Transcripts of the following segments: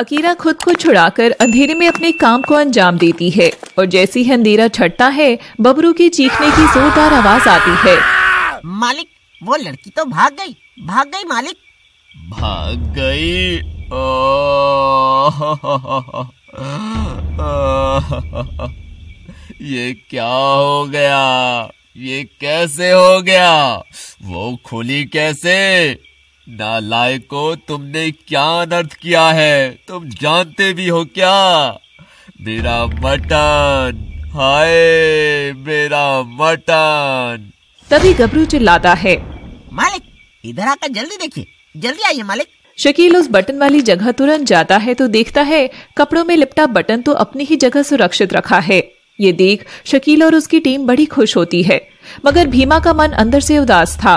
Akira खुद को छुड़ाकर अंधेरे में अपने काम को अंजाम देती है और जैसे ही अंधेरा छटता है बबरू की चीखने की जोरदार आवाज आती है मालिक वो लड़की तो भाग गई भाग गई मालिक भाग गई ओ, ये क्या हो गया ये कैसे हो गया वो खुली कैसे नालायको तुमने क्या अनर्थ किया है तुम जानते भी हो क्या मेरा मटन हाय मेरा मटन तभी गबरू चिल्लाता है मालिक इधर आकर जल्दी देखिए जल्दी आइए मालिक शकील उस बटन वाली जगह तुरंत जाता है तो देखता है कपड़ों में लिपटा बटन तो अपनी ही जगह सुरक्षित रखा है ये देख शकील और उसकी टीम बड़ी खुश होती है मगर भीमा का मन अंदर से उदास था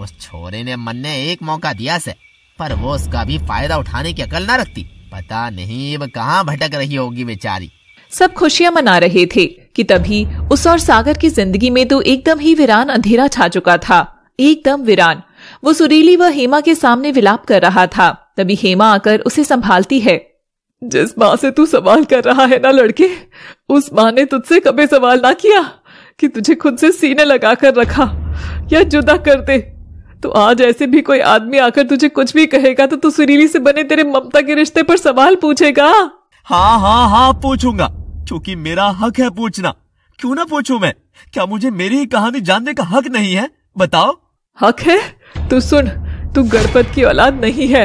उस छोरे ने मन ने एक मौका दिया से पर वो उसका भी फायदा उठाने की अकल न रखती पता नहीं वह कहाँ भटक रही होगी बेचारी सब खुशियाँ मना रहे थे कि तभी उस और सागर की जिंदगी में तो एकदम ही वीरान अंधेरा छा चुका था एकदम वीरान वो सुरीली व हेमा के सामने विलाप कर रहा था तभी हेमा आकर उसे संभालती है जिस माँ से तू सवाल कर रहा है ना लड़के उस माँ ने तुझसे कभी सवाल ना किया कि तुझे खुद से सीने लगा कर रखा या जुदा कर दे तो आज ऐसे भी कोई आदमी आकर तुझे कुछ भी कहेगा तो तू सुरीली से बने तेरे ममता के रिश्ते पर सवाल पूछेगा हाँ हाँ हाँ पूछूंगा क्योंकि मेरा हक है पूछना क्यों ना पूछूं मैं क्या मुझे मेरी ही कहानी जानने का हक नहीं है बताओ हक है तू सुन तू गणपत की औलाद नहीं है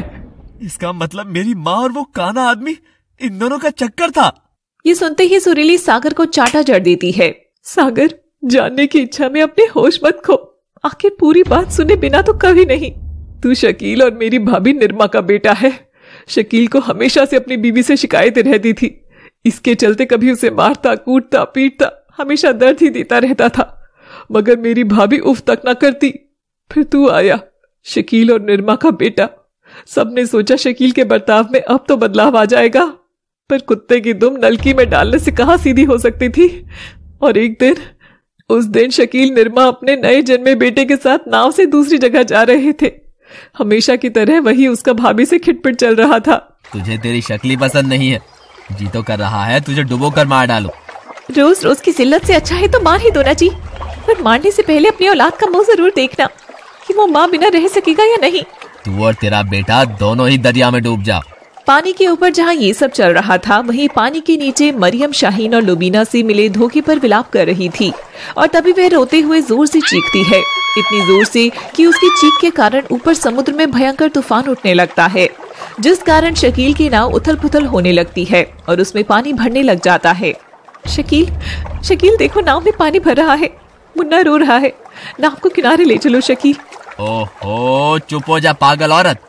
इसका मतलब मेरी माँ और वो काना आदमी इन दोनों का चक्कर था ये सुनते ही सुरीली सागर को चाटा जड़ देती है सागर जानने की इच्छा में अपने होश मत खो आखिर पूरी बात सुने बिना तो कभी नहीं तू शकील और मेरी भाभी निर्मा का बेटा है शकील को हमेशा से अपनी बीवी से शिकायतें रहती थी इसके चलते कभी उसे मारता कूटता पीटता हमेशा दर्द ही देता रहता था मगर मेरी भाभी उफ तक ना करती फिर तू आया शकील और निर्मा का बेटा सबने सोचा शकील के बर्ताव में अब तो बदलाव आ जाएगा पर कुत्ते की दुम नलकी में डालने से कहा सीधी हो सकती थी और एक दिन उस दिन शकील निर्मा अपने नए जन्मे बेटे के साथ नाव से दूसरी जगह जा रहे थे हमेशा की तरह वही उसका भाभी से खिटपिट चल रहा था तुझे तेरी शक्ली पसंद नहीं है जी तो कर रहा है तुझे डुबो कर मार डालो रोज रोज की जिल्लत से अच्छा है तो मार ही दो ना जी पर मारने से पहले अपनी औलाद का मुंह जरूर देखना कि वो माँ बिना रह सकेगा या नहीं तू और तेरा बेटा दोनों ही दरिया में डूब जाओ पानी के ऊपर जहां ये सब चल रहा था वहीं पानी के नीचे मरियम शाहीन और लुबीना से मिले धोखे पर विलाप कर रही थी और तभी वह रोते हुए जोर से चीखती है इतनी जोर से कि उसकी चीख के कारण ऊपर समुद्र में भयंकर तूफान उठने लगता है जिस कारण शकील की नाव उथल पुथल होने लगती है और उसमें पानी भरने लग जाता है शकील शकील देखो नाव में पानी भर रहा है मुन्ना रो रहा है नाव को किनारे ले चलो शकील ओहो चुप हो जा पागल औरत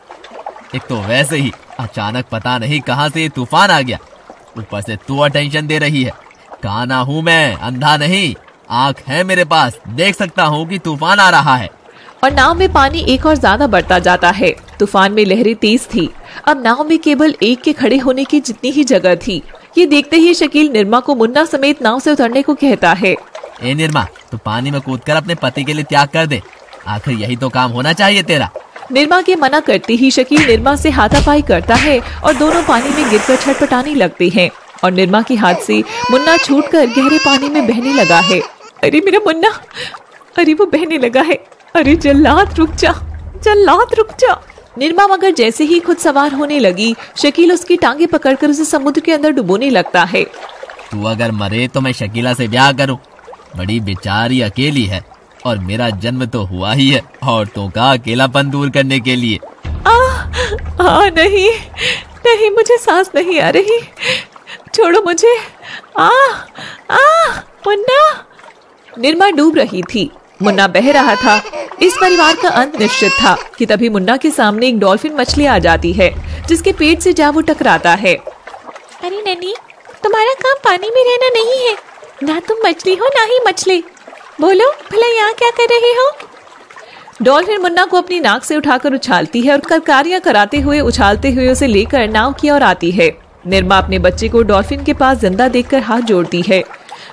एक तो वैसे ही अचानक पता नहीं कहाँ से तूफान आ गया ऊपर से तू अटेंशन दे रही है काना हूँ मैं अंधा नहीं आंख है मेरे पास देख सकता हूँ कि तूफान आ रहा है और नाव में पानी एक और ज्यादा बढ़ता जाता है तूफान में लहरें तेज थी अब नाव में केवल एक के खड़े होने की जितनी ही जगह थी ये देखते ही शकील निर्मा को मुन्ना समेत नाव से उतरने को कहता है ए निर्मा तू पानी में कूद अपने पति के लिए त्याग कर दे आखिर यही तो काम होना चाहिए तेरा निर्मा के मना करते ही शकील निर्मा से हाथापाई करता है और दोनों पानी में गिरकर छटपटाने लगते हैं और निर्मा के हाथ से मुन्ना छूटकर गहरे पानी में बहने लगा है अरे मेरा मुन्ना अरे वो बहने लगा है अरे जल्लाद रुक जा जल्लाद रुक जा निर्मा मगर जैसे ही खुद सवार होने लगी शकील उसकी टांगे पकड़कर उसे समुद्र के अंदर डुबोने लगता है तू अगर मरे तो मैं शकीला से ब्याह करूं बड़ी बेचारी अकेली है और मेरा जन्म तो हुआ ही है औरतों का अकेलापन दूर करने के लिए आ, आ नहीं नहीं मुझे सांस नहीं आ रही छोड़ो मुझे आ आ मुन्ना निर्मा डूब रही थी मुन्ना बह रहा था इस परिवार का अंत निश्चित था कि तभी मुन्ना के सामने एक डॉल्फिन मछली आ जाती है जिसके पेट से जा वो टकराता है अरे ननी तुम्हारा काम पानी में रहना नहीं है ना तुम मछली हो ना ही मछली बोलो भला यहाँ क्या कर रहे हो डॉल्फिन मुन्ना को अपनी नाक से उठाकर उछालती है और करकारियां कराते हुए उछालते हुए उसे लेकर नाव की ओर आती है निर्मा अपने बच्चे को डॉल्फिन के पास जिंदा देखकर हाथ जोड़ती है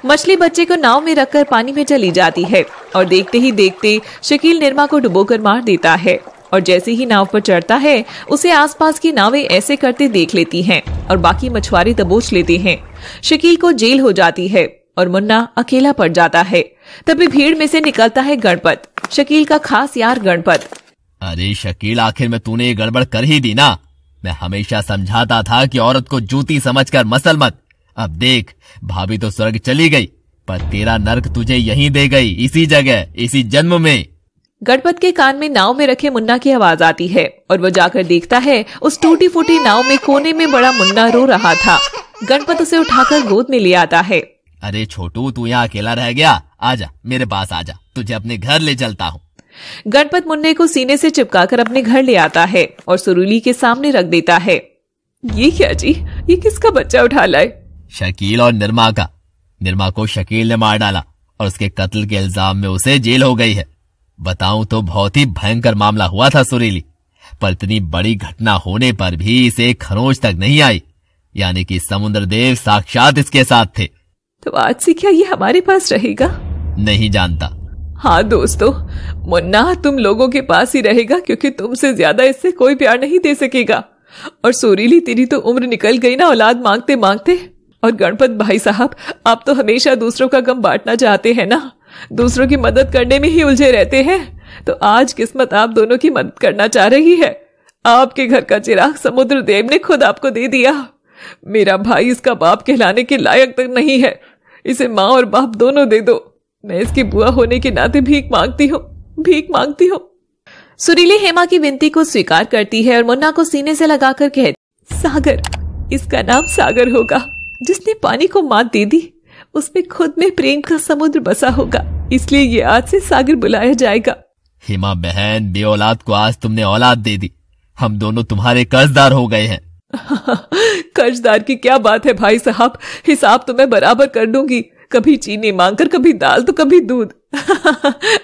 मछली बच्चे को नाव में रखकर पानी में चली जाती है और देखते ही देखते शकील निर्मा को कर मार देता है और जैसे ही नाव पर चढ़ता है उसे आसपास की नावें ऐसे करते देख लेती हैं और बाकी मछुआरे दबोच लेते हैं शकील को जेल हो जाती है और मुन्ना अकेला पड़ जाता है तभी भीड़ में से निकलता है गणपत शकील का खास यार गणपत अरे शकील आखिर में तूने ये गड़बड़ कर ही दी ना मैं हमेशा समझाता था कि औरत को जूती समझकर मसल मत अब देख भाभी तो स्वर्ग चली गई पर तेरा नर्क तुझे यहीं दे गई इसी जगह इसी जन्म में गणपत के कान में नाव में रखे मुन्ना की आवाज आती है और वो जाकर देखता है उस टूटी फूटी नाव में कोने में बड़ा मुन्ना रो रहा था गणपत उसे उठाकर गोद में ले आता है अरे छोटू तू यहाँ अकेला रह गया आजा मेरे पास आजा तुझे अपने घर ले चलता हूँ गणपत मुन्ने को सीने से चिपकाकर अपने घर ले आता है और सुरुली के सामने रख देता है ये क्या जी ये किसका बच्चा उठा लाए शकील और निर्मा का निर्मा को शकील ने मार डाला और उसके कत्ल के इल्जाम में उसे जेल हो गई है बताऊं तो बहुत ही भयंकर मामला हुआ था सुरीली पर इतनी बड़ी घटना होने पर भी इसे खरोच तक नहीं आई यानी कि समुद्र देव साक्षात इसके साथ थे तो आज से क्या ये हमारे पास रहेगा नहीं जानता हाँ दोस्तों मुन्ना तुम लोगों के पास ही रहेगा क्योंकि तुमसे ज्यादा इससे कोई प्यार नहीं दे सकेगा और सोरीली तेरी तो उम्र निकल गई ना औलाद मांगते मांगते और गणपत भाई साहब आप तो हमेशा दूसरों का गम बांटना चाहते हैं ना दूसरों की मदद करने में ही उलझे रहते हैं तो आज किस्मत आप दोनों की मदद करना चाह रही है आपके घर का चिराग समुद्र देव ने खुद आपको दे दिया मेरा भाई इसका बाप कहलाने के लायक तक तो नहीं है इसे माँ और बाप दोनों दे दो मैं इसकी बुआ होने के नाते भीख मांगती हूँ भीख मांगती हूँ सुरीली हेमा की विनती को स्वीकार करती है और मुन्ना को सीने से लगाकर कहती सागर इसका नाम सागर होगा जिसने पानी को मात दे दी उसमें खुद में प्रेम का समुद्र बसा होगा इसलिए ये आज से सागर बुलाया जाएगा हेमा बहन बे औलाद को आज तुमने औलाद दे दी हम दोनों तुम्हारे कर्जदार हो गए हैं कर्जदार की क्या बात है भाई साहब हिसाब तो मैं बराबर कर दूंगी कभी चीनी मांगकर कभी दाल तो कभी दूध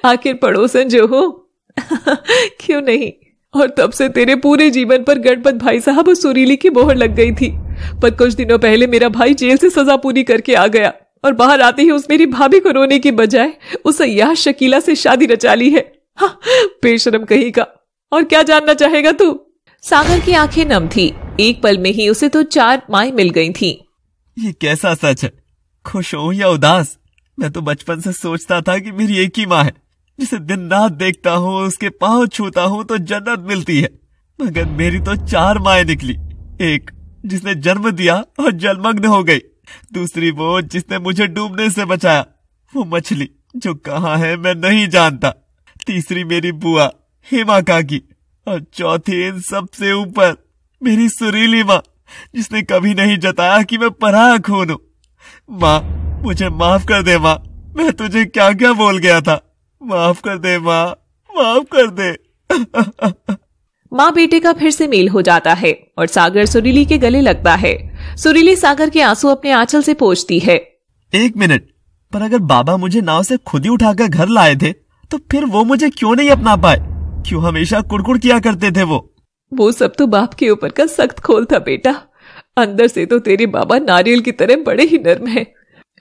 आखिर पड़ोसन जो हो क्यों नहीं और तब से तेरे पूरे जीवन पर गणपत भाई साहब और सुरीली की मोहर लग गई थी पर कुछ दिनों पहले मेरा भाई जेल से सजा पूरी करके आ गया और बाहर आते ही उस मेरी भाभी को रोने की बजाय उस अयाह शकीला से शादी रचा ली है पेशरम हाँ, बेशरम कहीं का और क्या जानना चाहेगा तू सागर की आंखें नम थी एक पल में ही उसे तो चार माए मिल गई थी ये कैसा सच है खुश हो या उदास मैं तो बचपन से सोचता था कि मेरी एक ही माँ है जिसे दिन रात देखता हूँ उसके पाँव छूता हूँ तो जन्नत मिलती है मगर मेरी तो चार माए निकली एक जिसने जन्म दिया और जलमग्न हो गई दूसरी वो जिसने मुझे डूबने से बचाया वो मछली जो कहाँ है मैं नहीं जानता तीसरी मेरी बुआ हेमा काकी और चौथी इन सबसे ऊपर मेरी सुरीली माँ जिसने कभी नहीं जताया कि मैं पराग हूं माँ मुझे माफ कर दे माँ मैं तुझे क्या क्या बोल गया था माफ कर दे माँ माफ कर दे माँ बेटे का फिर से मेल हो जाता है और सागर सुरीली के गले लगता है सुरीली सागर के आंसू अपने आंचल से पोछती है एक मिनट पर अगर बाबा मुझे नाव से खुद ही उठाकर घर लाए थे तो फिर वो मुझे क्यों नहीं अपना पाए क्यों हमेशा कुड़कुड़ किया करते थे वो वो सब तो बाप के ऊपर का सख्त खोल था बेटा अंदर से तो तेरे बाबा नारियल की तरह बड़े ही नर्म हैं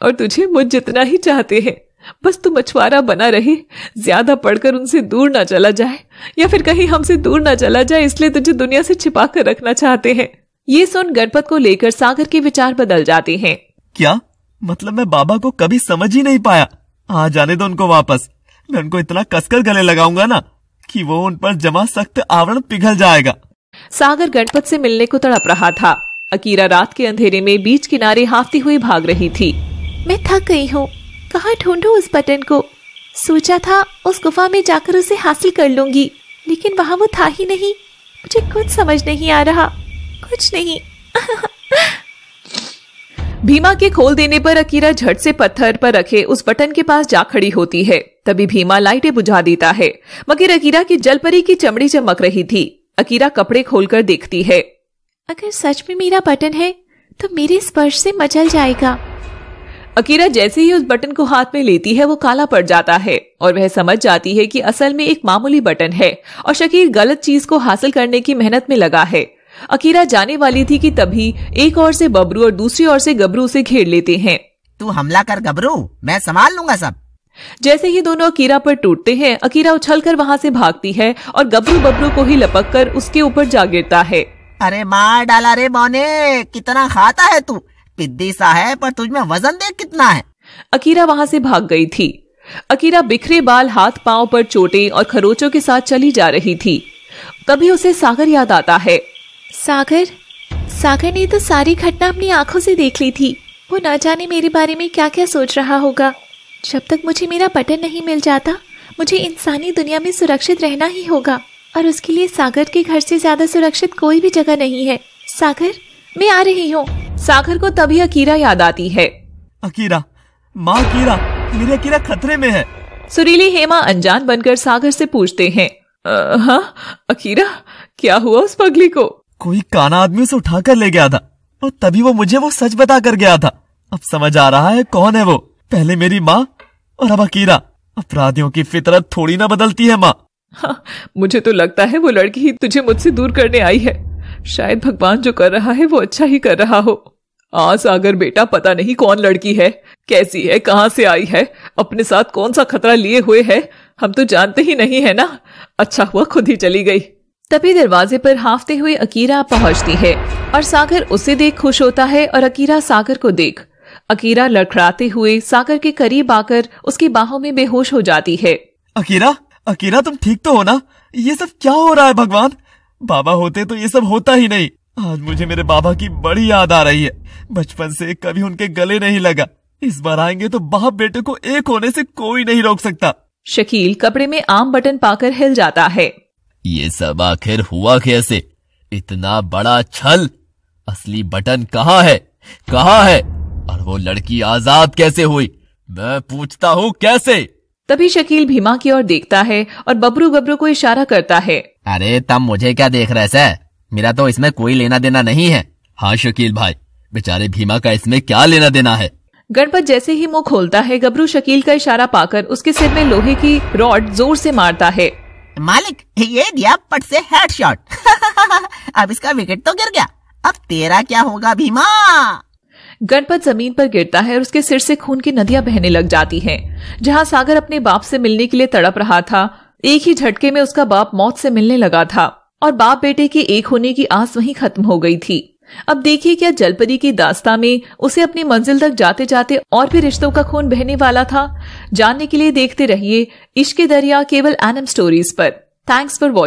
और तुझे मुझ जितना ही चाहते हैं बस तू मछुआरा बना रहे ज्यादा पढ़कर उनसे दूर ना चला जाए या फिर कहीं हमसे दूर ना चला जाए इसलिए तुझे दुनिया से छिपा कर रखना चाहते हैं ये सुन गणपत को लेकर सागर के विचार बदल जाते हैं क्या मतलब मैं बाबा को कभी समझ ही नहीं पाया आ जाने दो उनको वापस मैं उनको इतना कसकर गले लगाऊंगा ना कि वो उन पर जमा सख्त आवरण पिघल जाएगा सागर गणपत से मिलने को तड़प रहा था अकीरा रात के अंधेरे में बीच किनारे हाफती हुई भाग रही थी मैं थक गई हूँ कहाँ ढूंढू उस बटन को सोचा था उस गुफा में जाकर उसे हासिल कर लूंगी लेकिन वहाँ वो था ही नहीं मुझे कुछ समझ नहीं आ रहा कुछ नहीं भीमा के खोल देने पर अकीरा झट से पत्थर पर रखे उस बटन के पास जा खड़ी होती है तभी भीमा लाइटें बुझा देता है मगर अकीरा की जलपरी की चमड़ी चमक रही थी अकीरा कपड़े खोलकर देखती है अगर सच में मेरा बटन है तो मेरे स्पर्श से मचल जाएगा अकीरा जैसे ही उस बटन को हाथ में लेती है वो काला पड़ जाता है और वह समझ जाती है कि असल में एक मामूली बटन है और शकीर गलत चीज को हासिल करने की मेहनत में लगा है अकीरा जाने वाली थी कि तभी एक और से बबरू और दूसरी ओर से गबरू उसे घेर लेते हैं तू हमला कर गबरू मैं संभाल लूंगा सब जैसे ही दोनों अकीरा पर टूटते हैं अकीरा उछलकर वहां से भागती है और गबरू बबरू को ही लपक कर उसके ऊपर जा गिरता है अरे मार डाला रे बौने कितना खाता है तू पिद्दी सा है पर में वजन देख कितना है अकीरा वहां से भाग गई थी अकीरा बिखरे बाल हाथ पांव पर चोटे और खरोचों के साथ चली जा रही थी तभी उसे सागर याद आता है सागर सागर ने तो सारी घटना अपनी आंखों से देख ली थी वो ना जाने मेरे बारे में क्या क्या सोच रहा होगा जब तक मुझे मेरा बटन नहीं मिल जाता मुझे इंसानी दुनिया में सुरक्षित रहना ही होगा और उसके लिए सागर के घर से ज्यादा सुरक्षित कोई भी जगह नहीं है सागर मैं आ रही हूँ सागर को तभी अकीरा याद आती है अकीरा माँ अकीरा मेरी अकीरा खतरे में है सुरीली हेमा अनजान बनकर सागर से पूछते हैं हाँ अकीरा क्या हुआ उस पगली को कोई काना आदमी उसे उठा कर ले गया था और तभी वो मुझे वो सच बता कर गया था अब समझ आ रहा है कौन है वो पहले मेरी माँ और अब अकीरा अपराधियों की फितरत थोड़ी ना बदलती है माँ हाँ, मुझे तो लगता है वो लड़की ही तुझे मुझसे दूर करने आई है शायद भगवान जो कर रहा है वो अच्छा ही कर रहा हो आज सागर बेटा पता नहीं कौन लड़की है कैसी है कहाँ से आई है अपने साथ कौन सा खतरा लिए हुए है हम तो जानते ही नहीं है ना अच्छा हुआ खुद ही चली गई तभी दरवाजे पर हाफते हुए अकीरा पहुंचती है और सागर उसे देख खुश होता है और अकीरा सागर को देख अकीरा लड़खड़ाते हुए सागर के करीब आकर उसकी बाहों में बेहोश हो जाती है अकीरा अकेला तुम ठीक तो हो ना ये सब क्या हो रहा है भगवान बाबा होते तो ये सब होता ही नहीं आज मुझे मेरे बाबा की बड़ी याद आ रही है बचपन से कभी उनके गले नहीं लगा इस बार आएंगे तो बाप बेटे को एक होने से कोई नहीं रोक सकता शकील कपड़े में आम बटन पाकर हिल जाता है ये सब आखिर हुआ कैसे इतना बड़ा छल असली बटन कहाँ है कहाँ है और वो लड़की आजाद कैसे हुई मैं पूछता हूँ कैसे तभी शकील भीमा की ओर देखता है और बबरू गबरू को इशारा करता है अरे तब मुझे क्या देख रहे सर मेरा तो इसमें कोई लेना देना नहीं है हाँ शकील भाई बेचारे भीमा का इसमें क्या लेना देना है गणपत जैसे ही मुंह खोलता है गबरू शकील का इशारा पाकर उसके सिर में लोहे की रॉड जोर से मारता है मालिक ये दिया पट से हेडशॉट अब इसका विकेट तो गिर गया अब तेरा क्या होगा भीमा गणपत जमीन पर गिरता है और उसके सिर से खून की नदियां बहने लग जाती हैं जहां सागर अपने बाप से मिलने के लिए तड़प रहा था एक ही झटके में उसका बाप मौत से मिलने लगा था और बाप बेटे के एक होने की आस वहीं खत्म हो गई थी अब देखिए क्या जलपरी की दास्ता में उसे अपनी मंजिल तक जाते जाते और भी रिश्तों का खून बहने वाला था जानने के लिए देखते रहिए इश्क दरिया केवल एनम स्टोरीज पर थैंक्स फॉर वॉचिंग